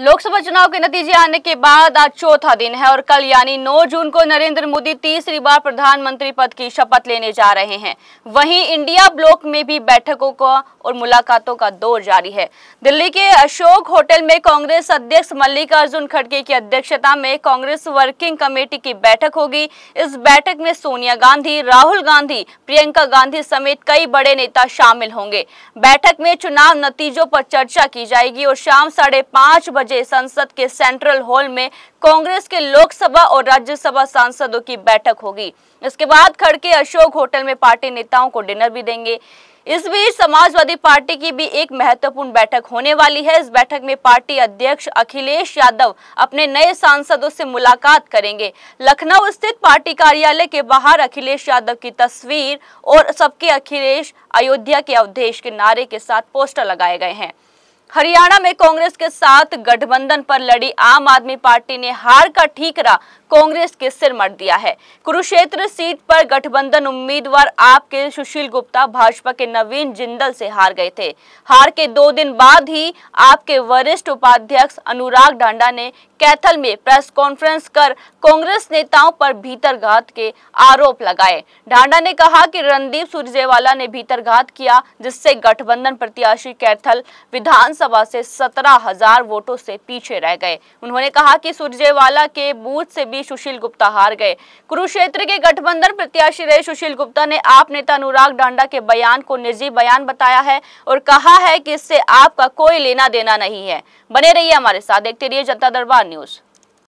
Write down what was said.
लोकसभा चुनाव के नतीजे आने के बाद आज चौथा दिन है और कल यानी 9 जून को नरेंद्र मोदी तीसरी बार प्रधानमंत्री पद की शपथ लेने जा रहे हैं वहीं इंडिया ब्लॉक में भी बैठकों का और मुलाकातों का दौर जारी है दिल्ली के अशोक होटल में कांग्रेस अध्यक्ष मल्लिकार्जुन खड़गे की अध्यक्षता में कांग्रेस वर्किंग कमेटी की बैठक होगी इस बैठक में सोनिया गांधी राहुल गांधी प्रियंका गांधी समेत कई बड़े नेता शामिल होंगे बैठक में चुनाव नतीजों पर चर्चा की जाएगी और शाम साढ़े बजे संसद के सेंट्रल हॉल में कांग्रेस के लोकसभा और राज्यसभा सांसदों की बैठक होगी इसके बाद खड़के अशोक होटल में पार्टी नेताओं को डिनर भी देंगे इस बीच समाजवादी पार्टी की भी एक महत्वपूर्ण बैठक होने वाली है इस बैठक में पार्टी अध्यक्ष अखिलेश यादव अपने नए सांसदों से मुलाकात करेंगे लखनऊ स्थित पार्टी कार्यालय के बाहर अखिलेश यादव की तस्वीर और सबके अखिलेश अयोध्या के अवधेश के नारे के साथ पोस्टर लगाए गए हैं हरियाणा में कांग्रेस के साथ गठबंधन पर लड़ी आम आदमी पार्टी ने हार का ठीकरा कांग्रेस के सिर मर दिया है कुरुक्षेत्र सीट पर गठबंधन उम्मीदवार आपके सुशील गुप्ता भाजपा के नवीन जिंदल से हार गए थे हार के दो दिन बाद ही आपके वरिष्ठ उपाध्यक्ष अनुराग ढांडा ने कैथल में प्रेस कॉन्फ्रेंस कर कांग्रेस नेताओं पर भीतरघात के आरोप लगाए ढांडा ने कहा कि रणदीप सुरजेवाला ने भीतरघात किया जिससे गठबंधन प्रत्याशी कैथल विधान विधानसभा से सत्रह हजार वोटों से पीछे रह गए उन्होंने कहा कि सुरजेवाला के बूथ से भी सुशील गुप्ता हार गए कुरुक्षेत्र के गठबंधन प्रत्याशी रहे सुशील गुप्ता ने आप नेता अनुराग डांडा के बयान को निजी बयान बताया है और कहा है कि इससे आपका कोई लेना देना नहीं है बने रहिए हमारे साथ देखते रहिए जनता दरबार न्यूज़